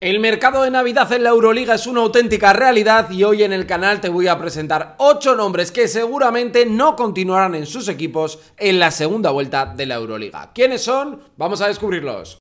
El mercado de Navidad en la Euroliga es una auténtica realidad y hoy en el canal te voy a presentar 8 nombres que seguramente no continuarán en sus equipos en la segunda vuelta de la Euroliga. ¿Quiénes son? Vamos a descubrirlos.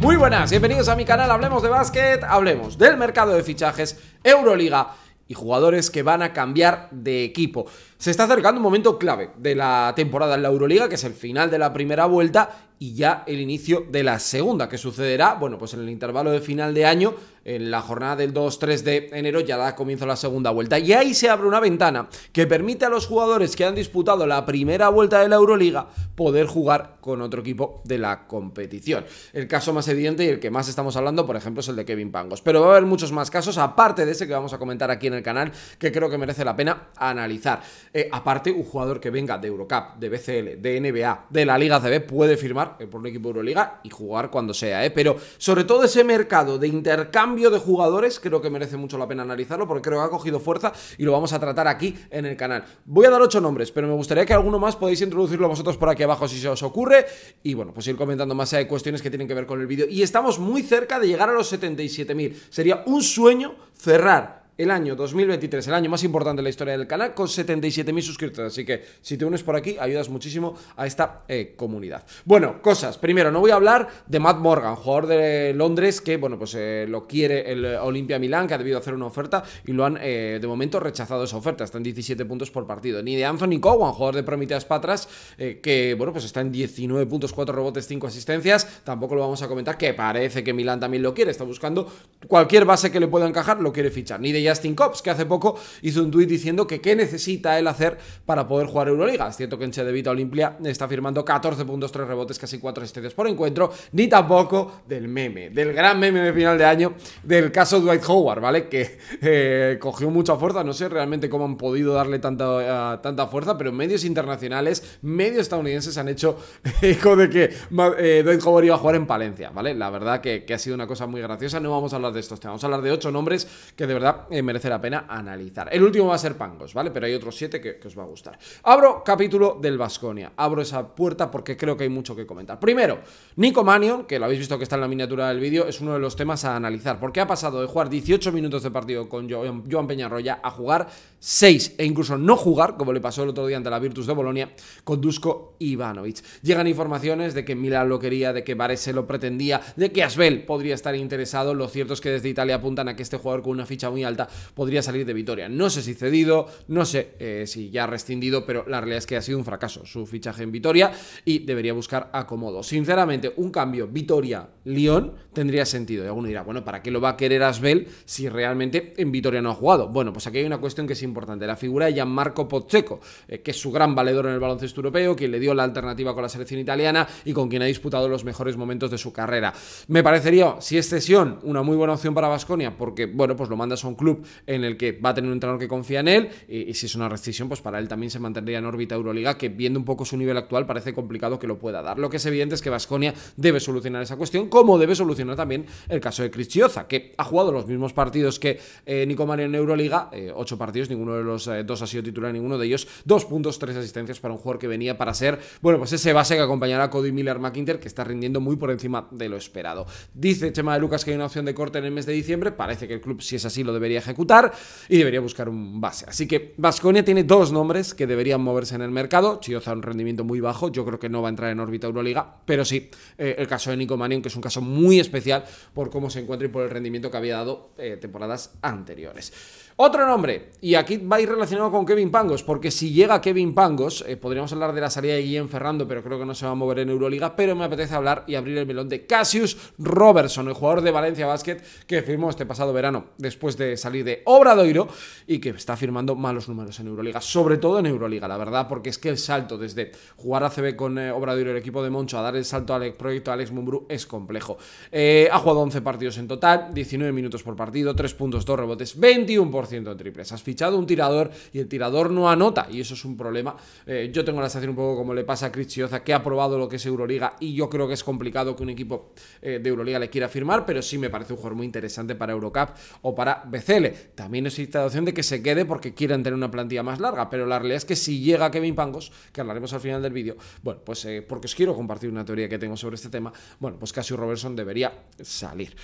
Muy buenas, bienvenidos a mi canal Hablemos de Básquet, hablemos del mercado de fichajes, Euroliga y jugadores que van a cambiar de equipo. Se está acercando un momento clave de la temporada en la Euroliga, que es el final de la primera vuelta y ya el inicio de la segunda, que sucederá, bueno, pues en el intervalo de final de año, en la jornada del 2-3 de enero ya da comienzo la segunda vuelta. Y ahí se abre una ventana que permite a los jugadores que han disputado la primera vuelta de la Euroliga poder jugar con otro equipo de la competición. El caso más evidente y el que más estamos hablando, por ejemplo, es el de Kevin Pangos. Pero va a haber muchos más casos, aparte de ese que vamos a comentar aquí en el canal, que creo que merece la pena analizar. Eh, aparte, un jugador que venga de Eurocup, de BCL, de NBA, de la Liga CB, puede firmar eh, por un equipo de Euroliga y jugar cuando sea, ¿eh? Pero sobre todo ese mercado de intercambio de jugadores creo que merece mucho la pena analizarlo porque creo que ha cogido fuerza y lo vamos a tratar aquí en el canal. Voy a dar ocho nombres, pero me gustaría que alguno más podéis introducirlo vosotros por aquí abajo si se os ocurre y bueno, pues ir comentando más hay cuestiones que tienen que ver con el vídeo. Y estamos muy cerca de llegar a los 77.000. Sería un sueño cerrar el año 2023, el año más importante de la historia del canal, con 77.000 suscriptores. Así que si te unes por aquí, ayudas muchísimo a esta eh, comunidad. Bueno, cosas. Primero, no voy a hablar de Matt Morgan, jugador de Londres, que, bueno, pues eh, lo quiere el Olimpia Milán, que ha debido hacer una oferta y lo han, eh, de momento, rechazado esa oferta. Está en 17 puntos por partido. Ni de Anthony Cowan, jugador de Prometeas Patras, que, bueno, pues está en 19 puntos, 4 rebotes, 5 asistencias. Tampoco lo vamos a comentar, que parece que Milán también lo quiere. Está buscando cualquier base que le pueda encajar, lo quiere fichar. Ni de Justin Cops, que hace poco hizo un tuit diciendo que qué necesita él hacer para poder jugar Euroliga. Es cierto que en Chedevita Olimpia está firmando 14 puntos, 3 rebotes, casi 4 asistencias por encuentro, ni tampoco del meme, del gran meme de final de año del caso Dwight Howard, ¿vale? Que eh, cogió mucha fuerza, no sé realmente cómo han podido darle tanta, eh, tanta fuerza, pero medios internacionales, medios estadounidenses han hecho hijo de que eh, Dwight Howard iba a jugar en Palencia, ¿vale? La verdad que, ha sido una cosa muy graciosa, no vamos a hablar de estos vamos a hablar de ocho nombres que de verdad eh, merece la pena analizar. El último va a ser Pangos, ¿vale? Pero hay otros siete que, os va a gustar. Abro capítulo del Vasconia. Abro esa puerta porque creo que hay mucho que comentar. Primero, Nico Manion, que lo habéis visto que está en la miniatura del vídeo, es uno de los temas a analizar. Porque ha pasado de jugar 18 minutos de partido con Joan, Peñarroya a jugar 6 e incluso no jugar, como le pasó el otro día ante la Virtus de Bolonia, con Dusko Ivanovic. Llegan informaciones de que Milan lo quería, de que se lo pretendía, de que Asbel podría estar interesado. Lo cierto es que desde Italia apuntan a que este jugador con una ficha muy alta podría salir de Vitoria. No sé si cedido, no sé eh, si ya rescindido, pero la realidad es que ha sido un fracaso su fichaje en Vitoria y debería buscar acomodo. Sinceramente, un cambio Vitoria Lyon tendría sentido. Y alguno dirá, bueno, ¿para qué lo va a querer Asbel si realmente en Vitoria no ha jugado? Bueno, pues aquí hay una cuestión que es importante. La figura de Gianmarco Pozzecco, eh, que es su gran valedor en el baloncesto europeo, quien le dio la alternativa con la selección italiana y con quien ha disputado los mejores momentos de su carrera. Me parecería, si es cesión, una muy buena opción para Vasconia, porque, bueno, pues lo mandas a un club en el que va a tener un entrenador que confía en él y, si es una rescisión, pues para él también se mantendría en órbita Euroliga, que viendo un poco su nivel actual parece complicado que lo pueda dar. Lo que es evidente es que Vasconia debe solucionar esa cuestión cómo debe solucionar también el caso de Chioza, que ha jugado los mismos partidos que eh, Nico en Euroliga, eh, ocho partidos, ninguno de los eh, dos ha sido titular, ninguno de ellos, dos puntos, tres asistencias para un jugador que venía para ser, bueno, pues ese base que acompañará a Cody Miller McIntyre, que está rindiendo muy por encima de lo esperado. Dice Chema de Lucas que hay una opción de corte en el mes de diciembre, parece que el club, si es así, lo debería ejecutar y debería buscar un base. Así que Vasconia tiene dos nombres que deberían moverse en el mercado, Chioza un rendimiento muy bajo, yo creo que no va a entrar en órbita Euroliga, pero sí, el caso de Nico Manion, que es un caso muy especial por cómo se encuentra y por el rendimiento que había dado eh, temporadas anteriores. Otro nombre, y aquí va a ir relacionado con Kevin Pangos, porque si llega Kevin Pangos, eh, podríamos hablar de la salida de Guillén Ferrando, pero creo que no se va a mover en Euroliga, pero me apetece hablar y abrir el melón de Cassius Robertson, el jugador de Valencia Basket que firmó este pasado verano después de salir de Obradoiro y que está firmando malos números en Euroliga, sobre todo en Euroliga, la verdad, porque es que el salto desde jugar a ACB con eh, Obradoiro el equipo de Moncho a dar el salto al proyecto Alex Mumbrú es complejo. Eh, ha jugado 11 partidos en total, 19 minutos por partido, 3 puntos, 2 rebotes, 21 por de en triples. Has fichado un tirador y el tirador no anota, y eso es un problema. Eh, yo tengo la sensación un poco como le pasa a Chioza, que ha probado lo que es Euroliga, y yo creo que es complicado que un equipo eh, de Euroliga le quiera firmar, pero sí me parece un jugador muy interesante para Eurocup o para BCL. También existe la opción de que se quede porque quieran tener una plantilla más larga, pero la realidad es que si llega Kevin Pangos, que hablaremos al final del vídeo, bueno, pues eh, porque os quiero compartir una teoría que tengo sobre este tema, bueno, pues Casio Robertson debería salir.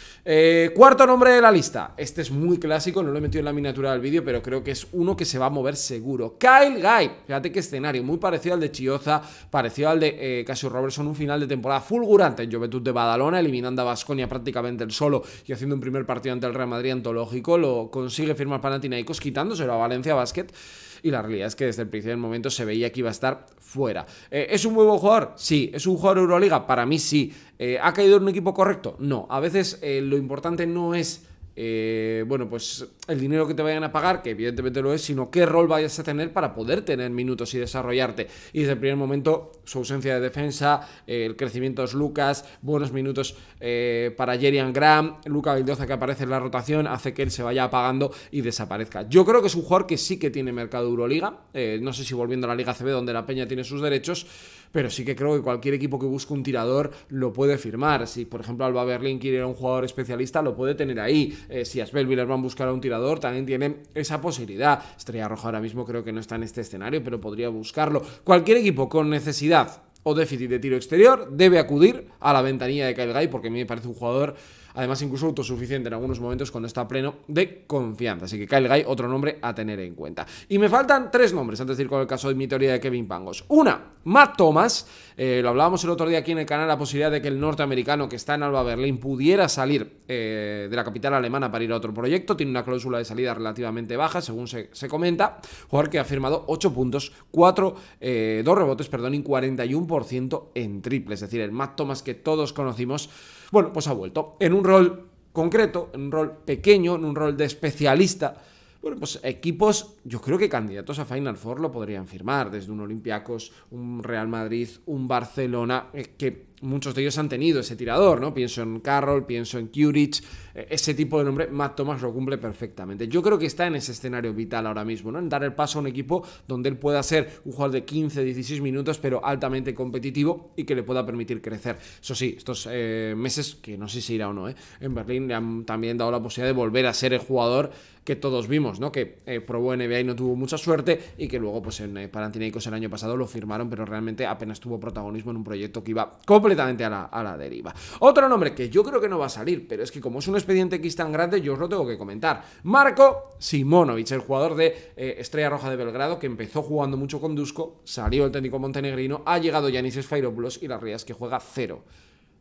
cuarto nombre de la lista, este es muy clásico, no lo he metido en la mina natural del vídeo, pero creo que es uno que se va a mover seguro. Kyle Guy, fíjate qué escenario, muy parecido al de Chioza, parecido al de eh, Casio Robertson, un final de temporada fulgurante en Juventud de Badalona, eliminando a Basconia prácticamente el solo y haciendo un primer partido ante el Real Madrid antológico, lo consigue firmar Panathinaikos quitándoselo a Valencia Basket y la realidad es que desde el principio del momento se veía que iba a estar fuera. Eh, ¿Es un muy buen jugador? Sí. ¿Es un jugador Euroliga? Para mí sí. Eh, ¿Ha caído en un equipo correcto? No. A veces lo importante no es eh, bueno, pues el dinero que te vayan a pagar, que evidentemente lo es, sino qué rol vayas a tener para poder tener minutos y desarrollarte. Y desde el primer momento, su ausencia de defensa, eh, el crecimiento de Lucas, buenos minutos eh, para Jerian Graham, Luca Vildoza que aparece en la rotación, hace que él se vaya apagando y desaparezca. Yo creo que es un jugador que sí que tiene mercado Euroliga, no sé si volviendo a la Liga CB donde la Peña tiene sus derechos, pero sí que creo que cualquier equipo que busque un tirador lo puede firmar. Si, por ejemplo, Alba Berlín quiere un jugador especialista, lo puede tener ahí. Eh, si Eh, van a buscar a un tirador, también tiene esa posibilidad. Estrella Roja ahora mismo creo que no está en este escenario, pero podría buscarlo. Cualquier equipo con necesidad o déficit de tiro exterior debe acudir a la ventanilla de Kyle Guy porque a mí me parece un jugador además incluso autosuficiente en algunos momentos cuando está pleno de confianza. Así que Kyle Guy, otro nombre a tener en cuenta. Y me faltan tres nombres antes de ir con el caso de mi teoría de Kevin Pangos. Una, Matt Thomas, eh, lo hablábamos el otro día aquí en el canal, la posibilidad de que el norteamericano que está en Alba Berlín pudiera salir eh, de la capital alemana para ir a otro proyecto. Tiene una cláusula de salida relativamente baja, según se, comenta. Jugador que ha firmado 8 puntos, 4, 2 eh, rebotes, perdón, y 41% en triple. Es decir, el Matt Thomas que todos conocimos, bueno, pues ha vuelto en un rol concreto, en un rol pequeño, en un rol de especialista. Bueno, pues equipos, yo creo que candidatos a Final Four lo podrían firmar, desde un Olympiacos, un Real Madrid, un Barcelona, eh, que muchos de ellos han tenido ese tirador, ¿no? Pienso en Carroll, pienso en Curich, eh, ese tipo de nombre, Matt Thomas lo cumple perfectamente. Yo creo que está en ese escenario vital ahora mismo, ¿no? En dar el paso a un equipo donde él pueda ser un jugador de 15, 16 minutos, pero altamente competitivo y que le pueda permitir crecer. Eso sí, estos eh, meses, que no sé si irá o no, ¿eh? En Berlín le han también dado la posibilidad de volver a ser el jugador que todos vimos, ¿no? Que eh, probó en NBA y no tuvo mucha suerte y que luego, pues en eh, el año pasado lo firmaron, pero realmente apenas tuvo protagonismo en un proyecto que iba completamente a la, deriva. Otro nombre que yo creo que no va a salir, pero es que como es un expediente X tan grande, yo os lo tengo que comentar. Marco Simonovic, el jugador de eh, Estrella Roja de Belgrado, que empezó jugando mucho con Dusko, salió el técnico montenegrino, ha llegado Yanis Fairoblos y la las es que juega cero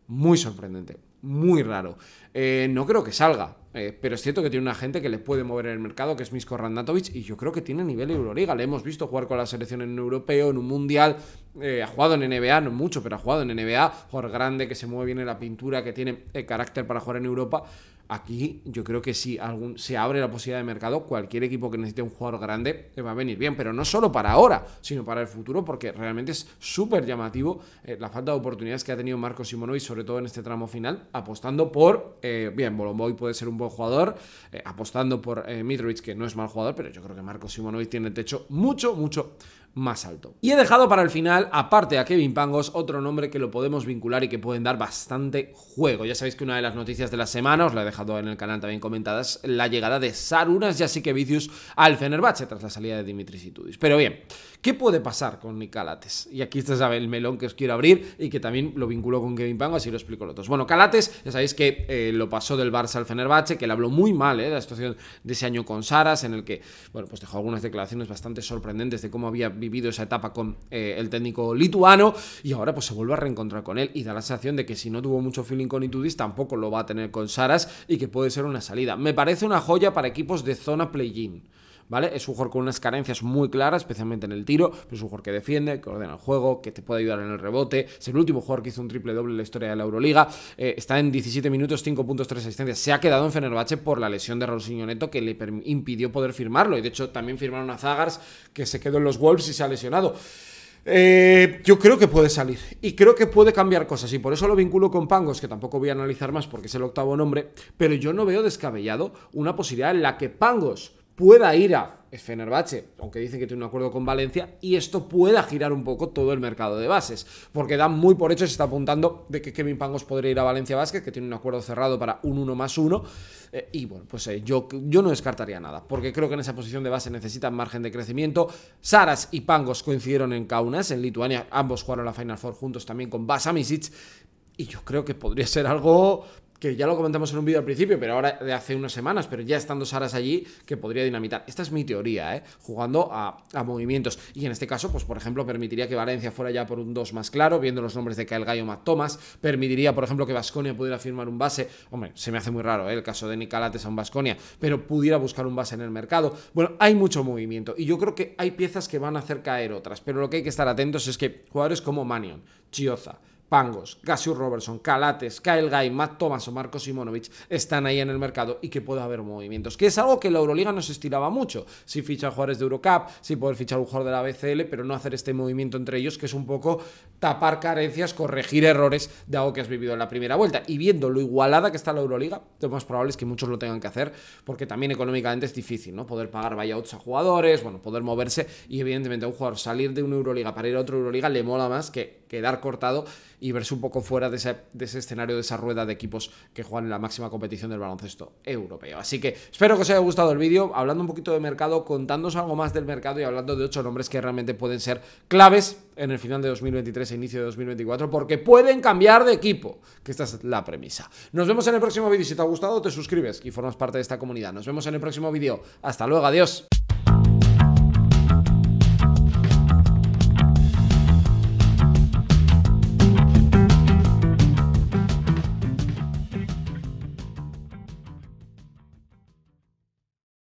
muy sorprendente, muy raro. Eh, no creo que salga, eh, pero es cierto que tiene una gente que le puede mover en el mercado, que es Misko Randatovic, y yo creo que tiene nivel Euroliga. Le hemos visto jugar con la selección en un europeo, en un mundial, eh, ha jugado en NBA, no mucho, pero ha jugado en NBA, jugador grande, que se mueve bien en la pintura, que tiene carácter para jugar en Europa. Aquí yo creo que si algún, se abre la posibilidad de mercado, cualquier equipo que necesite un jugador grande le va a venir bien, pero no solo para ahora, sino para el futuro, porque realmente es súper llamativo eh, la falta de oportunidades que ha tenido Marco Simonovic, sobre todo en este tramo final, apostando por, eh, bien, Bolomboy puede ser un buen jugador, eh, apostando por Mitrovic, que no es mal jugador, pero yo creo que Marco Simonovic tiene el techo mucho, mucho más alto. Y he dejado para el final, aparte a Kevin Pangos, otro nombre que lo podemos vincular y que pueden dar bastante juego. Ya sabéis que una de las noticias de la semana os la he dejado en el canal también comentadas, la llegada de Sarunas y así que Vicius al Fenerbahce tras la salida de Dimitris Itudis. Pero bien, ¿qué puede pasar con Nicalates? Y aquí está el melón que os quiero abrir y que también lo vinculo con Kevin Pango, así lo explico los otros, Bueno, Calates, ya sabéis que eh, lo pasó del Barça al Fenerbahce, que le habló muy mal, ¿eh? La situación de ese año con Saras, en el que, bueno, pues dejó algunas declaraciones bastante sorprendentes de cómo había vivido esa etapa con eh, el técnico lituano y ahora pues se vuelve a reencontrar con él y da la sensación de que si no tuvo mucho feeling con Itudis, tampoco lo va a tener con Saras y que puede ser una salida. Me parece una joya para equipos de zona play-in. ¿Vale? Es un jugador con unas carencias muy claras, especialmente en el tiro, pero es un jugador que defiende, que ordena el juego, que te puede ayudar en el rebote. Es el último jugador que hizo un triple doble en la historia de la Euroliga. Eh, está en 17 minutos, 5.3 puntos, asistencias. Se ha quedado en Fenerbahce por la lesión de Rosinho Neto que le impidió poder firmarlo. Y de hecho, también firmaron a Zagars, que se quedó en los Wolves y se ha lesionado. Eh, yo creo que puede salir y creo que puede cambiar cosas y por eso lo vinculo con Pangos, que tampoco voy a analizar más porque es el octavo nombre, pero yo no veo descabellado una posibilidad en la que Pangos pueda ir a Fenerbahce, aunque dicen que tiene un acuerdo con Valencia, y esto pueda girar un poco todo el mercado de bases, porque dan muy por hecho, se está apuntando de que Kevin Pangos podría ir a Valencia Vázquez, que tiene un acuerdo cerrado para un 1 más 1, eh, y bueno, pues eh, yo, yo no descartaría nada, porque creo que en esa posición de base necesitan margen de crecimiento. Saras y Pangos coincidieron en Kaunas, en Lituania, ambos jugaron la Final Four juntos también con Basamisic, y yo creo que podría ser algo que ya lo comentamos en un vídeo al principio, pero ahora de hace unas semanas, pero ya estando Saras allí, que podría dinamitar. Esta es mi teoría, ¿eh? jugando a, movimientos. Y en este caso, pues por ejemplo, permitiría que Valencia fuera ya por un 2 más claro, viendo los nombres de Kyle Gallo Matt Thomas. Permitiría, por ejemplo, que Vasconia pudiera firmar un base. Hombre, se me hace muy raro ¿eh? el caso de Nicalates a un Vasconia, pero pudiera buscar un base en el mercado. Bueno, hay mucho movimiento y yo creo que hay piezas que van a hacer caer otras, pero lo que hay que estar atentos es que jugadores como Manion, Chioza, Pangos, gassius Robertson, Calates, Kyle Guy, Matt Thomas o Marco Simonovic están ahí en el mercado y que pueda haber movimientos, que es algo que la Euroliga no se estiraba mucho, si ficha jugadores de Eurocup, si poder fichar un jugador de la BCL, pero no hacer este movimiento entre ellos, que es un poco tapar carencias, corregir errores de algo que has vivido en la primera vuelta. Y viendo lo igualada que está la Euroliga, lo más probable es que muchos lo tengan que hacer, porque también económicamente es difícil, ¿no? Poder pagar buyouts a jugadores, bueno, poder moverse y evidentemente a un jugador salir de una Euroliga para ir a otra Euroliga le mola más que quedar cortado y verse un poco fuera de ese, escenario, de esa rueda de equipos que juegan en la máxima competición del baloncesto europeo. Así que espero que os haya gustado el vídeo, hablando un poquito de mercado, contándoos algo más del mercado y hablando de ocho nombres que realmente pueden ser claves en el final de 2023 e inicio de 2024, porque pueden cambiar de equipo, que esta es la premisa. Nos vemos en el próximo vídeo, si te ha gustado te suscribes y formas parte de esta comunidad. Nos vemos en el próximo vídeo, hasta luego, adiós.